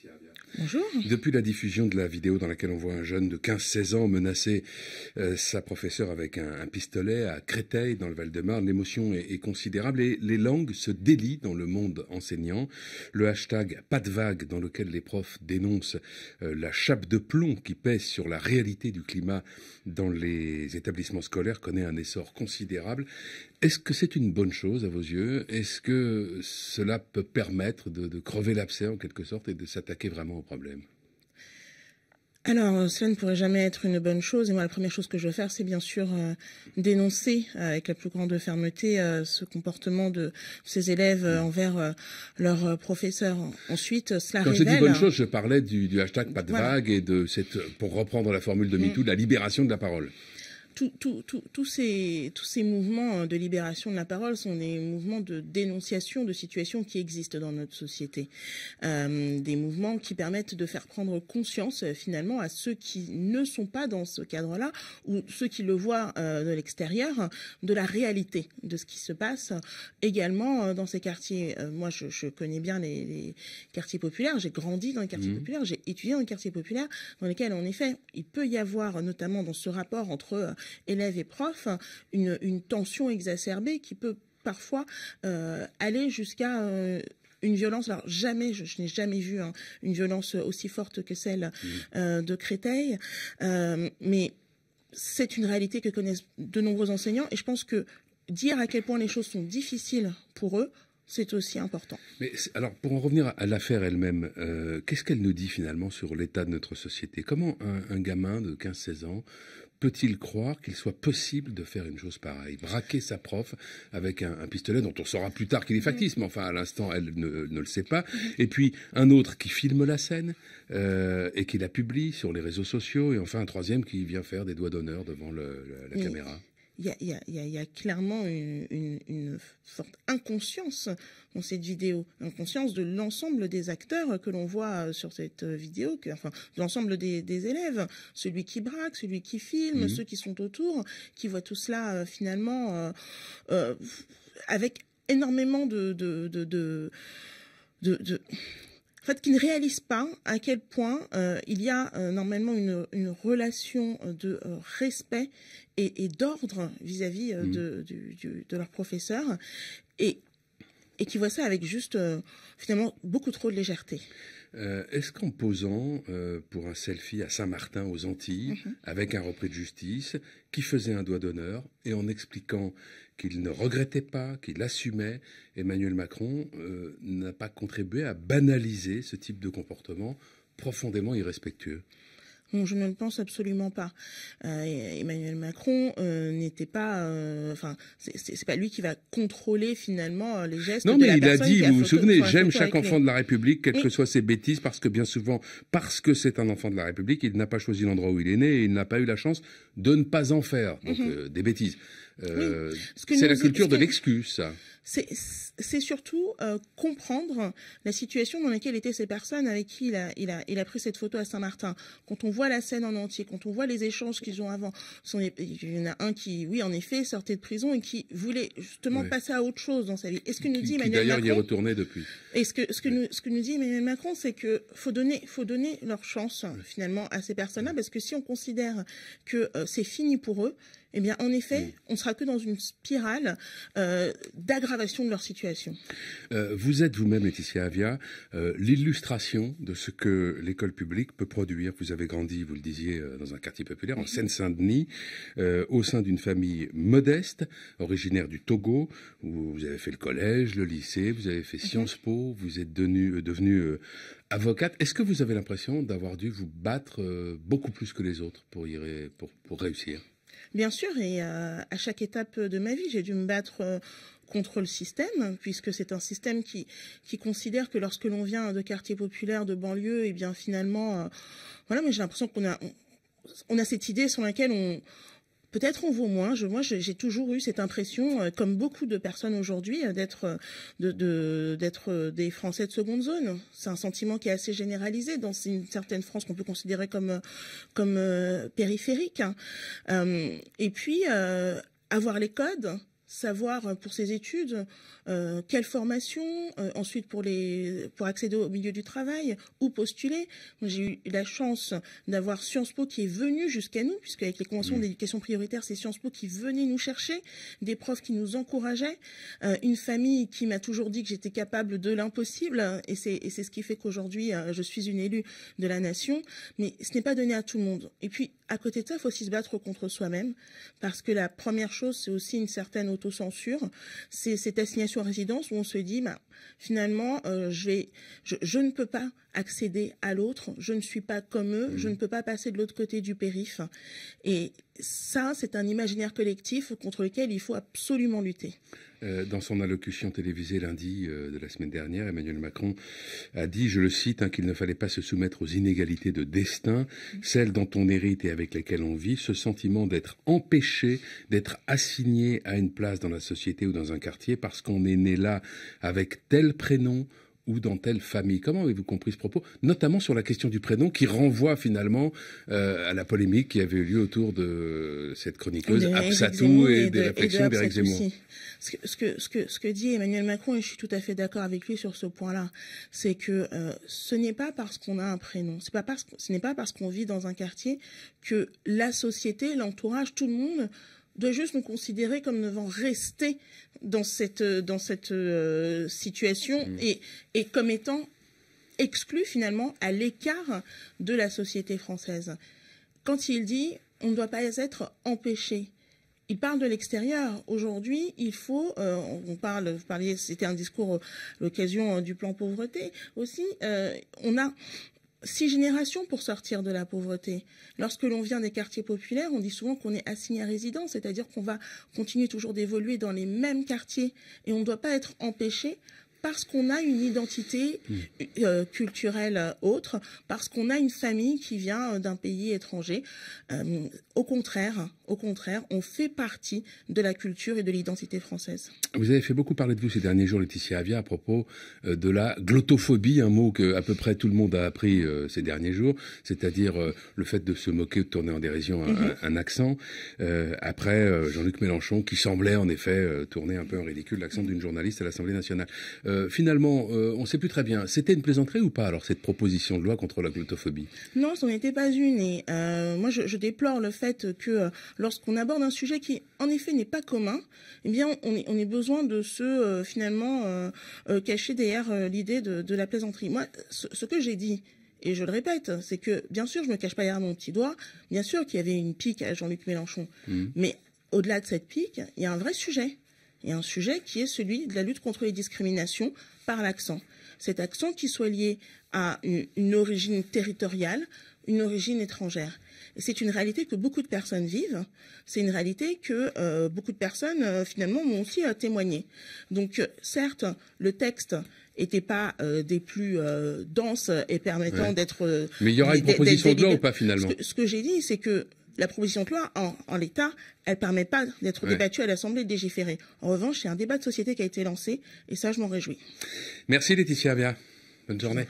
Silvia. Bonjour. Depuis la diffusion de la vidéo dans laquelle on voit un jeune de 15-16 ans menacer euh, sa professeure avec un, pistolet à Créteil, dans le Val-de-Marne, l'émotion est, considérable et les langues se délient dans le monde enseignant. Le hashtag pas de vague dans lequel les profs dénoncent euh, la chape de plomb qui pèse sur la réalité du climat dans les établissements scolaires connaît un essor considérable. Est-ce que c'est une bonne chose à vos yeux Est-ce que cela peut permettre de, de crever l'abcès en quelque sorte et de s'attaquer vraiment au alors, euh, cela ne pourrait jamais être une bonne chose. Et moi, la première chose que je veux faire, c'est bien sûr euh, dénoncer euh, avec la plus grande fermeté ce comportement de ces élèves envers leurs professeurs. Ensuite, cela Quand Quand j'ai dit bonne chose, je parlais du, hashtag pas de et de cette, pour reprendre la formule de mm. MeToo, la libération de la parole tous ces mouvements de libération de la parole sont des mouvements de dénonciation de situations qui existent dans notre société. Euh, des mouvements qui permettent de faire prendre conscience euh, finalement à ceux qui ne sont pas dans ce cadre-là ou ceux qui le voient euh, de l'extérieur de la réalité de ce qui se passe également dans ces quartiers. moi, je, connais bien les, quartiers populaires. J'ai grandi dans les quartiers mmh. populaires. J'ai étudié dans les quartiers populaires dans lesquels, en effet, il peut y avoir notamment dans ce rapport entre élèves et profs, une, tension exacerbée qui peut parfois euh, aller jusqu'à euh, une violence, alors jamais, je, n'ai jamais vu hein, une violence aussi forte que celle mmh. euh, de Créteil, mais c'est une réalité que connaissent de nombreux enseignants et je pense que dire à quel point les choses sont difficiles pour eux, c'est aussi important. Mais alors, pour en revenir à l'affaire elle-même, qu'est-ce qu'elle nous dit finalement sur l'état de notre société Comment un, un gamin de 15-16 ans peut-il croire qu'il soit possible de faire une chose pareille Braquer sa prof avec un, pistolet dont on saura plus tard qu'il est factice, mais enfin à l'instant elle ne, le sait pas. Et puis un autre qui filme la scène euh, et qui la publie sur les réseaux sociaux. Et enfin un troisième qui vient faire des doigts d'honneur devant la caméra il y a, clairement une, forte inconscience dans cette vidéo, inconscience de l'ensemble des acteurs que l'on voit euh, sur cette euh, vidéo, que, enfin de l'ensemble des, élèves, celui qui braque, celui qui filme, mhm. ceux qui sont autour, qui voient tout cela euh, finalement avec énormément de, de, fait, qu'ils ne réalisent pas à quel point euh, il y a euh, normalement une, relation de euh, respect et, d'ordre vis-à-vis mmh. de, leur professeur et, qui voient ça avec juste finalement beaucoup trop de légèreté. Est-ce qu'en posant pour un selfie à Saint-Martin aux Antilles mmh avec un repris de justice qui faisait un doigt d'honneur et en expliquant qu'il ne regrettait pas, qu'il assumait. Emmanuel Macron euh, n'a pas contribué à banaliser ce type de comportement profondément irrespectueux je ne le pense absolument pas. Euh, Emmanuel Macron euh, n'était pas, euh, enfin, c'est pas lui qui va contrôler finalement les gestes. Non, mais il a dit, vous vous souvenez, j'aime chaque enfant de la République, quelles que soient ses bêtises, parce que bien souvent, parce que c'est un enfant de la République, il n'a pas choisi l'endroit où il est né, et il n'a pas eu la chance de ne pas en faire, donc mm-hmm. des bêtises. c'est la culture de l'excuse, c'est surtout euh, comprendre la situation dans laquelle étaient ces personnes avec qui il a, pris cette photo à Saint-Martin. Quand on voit la scène en entier, quand on voit les échanges qu'ils ont avant, il y en a un qui, oui, en effet, sortait de prison et qui voulait justement passer à autre chose dans sa vie. Est-ce que nous dit Emmanuel Macron D'ailleurs, est retourné depuis. Et ce que, nous, dit Emmanuel Macron, c'est que faut donner, leur chance finalement à ces personnes-là, parce que si on considère que euh, c'est fini pour eux, eh bien, en effet, on ne sera que dans une spirale euh, d'aggravation de leur situation. Euh, vous êtes vous-même, Laetitia Avia, euh, l'illustration de ce que l'école publique peut produire. Vous avez grandi, vous le disiez, dans un quartier populaire, en Seine-Saint-Denis, au sein d'une famille modeste, originaire du Togo, où vous avez fait le collège, le lycée, vous avez fait mhm. Sciences Po, vous êtes devenu, avocate. Est-ce que vous avez l'impression d'avoir dû vous battre beaucoup plus que les autres pour, pour réussir Bien sûr, et euh, à chaque étape de ma vie, j'ai dû me battre euh, contre le système, puisque c'est un système qui, considère que lorsque l'on vient de quartiers populaires, de banlieue, et eh bien finalement, euh, voilà, mais j'ai l'impression qu'on a, a cette idée sur laquelle on, Peut-être on vaut moins. moi, j'ai toujours eu cette impression, euh, comme beaucoup de personnes aujourd'hui, euh, d'être euh, de, de, des Français de seconde zone. C'est un sentiment qui est assez généralisé dans une certaine France qu'on peut considérer comme, comme périphérique. Hein. et puis, avoir les codes, savoir euh, pour ses études euh, quelle formation, euh, ensuite pour, les, pour accéder au milieu du travail, où postuler. J'ai eu la chance d'avoir Sciences Po qui est venu jusqu'à nous, puisque avec les conventions mmh. d'éducation prioritaire, c'est Sciences Po qui venait nous chercher, des profs qui nous encourageaient, une famille qui m'a toujours dit que j'étais capable de l'impossible, et c'est ce qui fait qu'aujourd'hui je suis une élue de la nation, mais ce n'est pas donné à tout le monde. Et puis, à côté de ça, il faut aussi se battre contre soi-même, parce que la première chose, c'est aussi une certaine censure, c'est cette assignation à résidence où on se dit, bah, finalement, euh, je, ne peux pas accéder à l'autre. Je ne suis pas comme eux, je mmh. ne peux pas passer de l'autre côté du périph. Et ça, c'est un imaginaire collectif contre lequel il faut absolument lutter. Euh, dans son allocution télévisée lundi euh, de la semaine dernière, Emmanuel Macron a dit, je le cite, hein, qu'il ne fallait pas se soumettre aux inégalités de destin, mmh. celles dont on hérite et avec lesquelles on vit, ce sentiment d'être empêché, d'être assigné à une place dans la société ou dans un quartier parce qu'on est né là avec tel prénom, ou dans telle famille. Comment avez-vous compris ce propos, notamment sur la question du prénom qui renvoie finalement euh, à la polémique qui avait eu lieu autour de cette chroniqueuse Absatou et, des réflexions d'Éric Zemmour ce que, ce, que, ce, que, dit Emmanuel Macron, et je suis tout à fait d'accord avec lui sur ce point-là, c'est que euh, ce n'est pas parce qu'on a un prénom, pas parce, ce n'est pas parce qu'on vit dans un quartier que la société, l'entourage, tout le monde de juste nous considérer comme devant rester dans cette, euh, euh, situation mmh. et, comme étant exclu finalement à l'écart de la société française. Quand il dit on ne doit pas être empêché, il parle de l'extérieur. Aujourd'hui, il faut, euh, on parle, vous parliez, c'était un discours, l'occasion du plan pauvreté aussi, on a six générations pour sortir de la pauvreté. Lorsque l'on vient des quartiers populaires, on dit souvent qu'on est assigné à résidence, c'est-à-dire qu'on va continuer toujours d'évoluer dans les mêmes quartiers et on ne doit pas être empêché parce qu'on a une identité hmm. euh, culturelle euh, autre, parce qu'on a une famille qui vient euh, d'un pays étranger. au contraire, au contraire, on fait partie de la culture et de l'identité française. Vous avez fait beaucoup parler de vous ces derniers jours, Laetitia Avia, à propos de la glottophobie, un mot que à peu près tout le monde a appris ces derniers jours, c'est-à-dire le fait de se moquer, de tourner en dérision un, mhm. un accent. après Jean-Luc Mélenchon, qui semblait en effet tourner un peu en ridicule l'accent mhm. d'une journaliste à l'Assemblée nationale. Euh, finalement, euh, on ne sait plus très bien. C'était une plaisanterie ou pas, alors, cette proposition de loi contre la glottophobie Non, ce n'était pas une. Et euh, moi, je, déplore le fait que lorsqu'on aborde un sujet qui, en effet, n'est pas commun, eh bien, on, ait besoin de se, finalement, cacher derrière l'idée de, la plaisanterie. Moi, ce, que j'ai dit, et je le répète, c'est que bien sûr, je ne me cache pas derrière mon petit doigt, bien sûr qu'il y avait une pique à Jean-Luc Mélenchon, mmh. mais au-delà de cette pique, il y a un vrai sujet et un sujet qui est celui de la lutte contre les discriminations par l'accent. Cet accent qui soit lié à une, origine territoriale, une origine étrangère. c'est une réalité que beaucoup de personnes vivent. C'est une réalité que euh, beaucoup de personnes, euh, finalement, m'ont aussi euh, témoigné. Donc, certes, le texte n'était pas des plus denses et permettant d'être... Mais il y aura une proposition de loi ou pas, finalement Ce que j'ai dit, c'est que la proposition de loi, en, l'état, elle ne permet pas d'être débattue à l'Assemblée légiférée. En revanche, c'est un débat de société qui a été lancé, et ça, je m'en réjouis. Merci Laetitia bien. Bonne journée.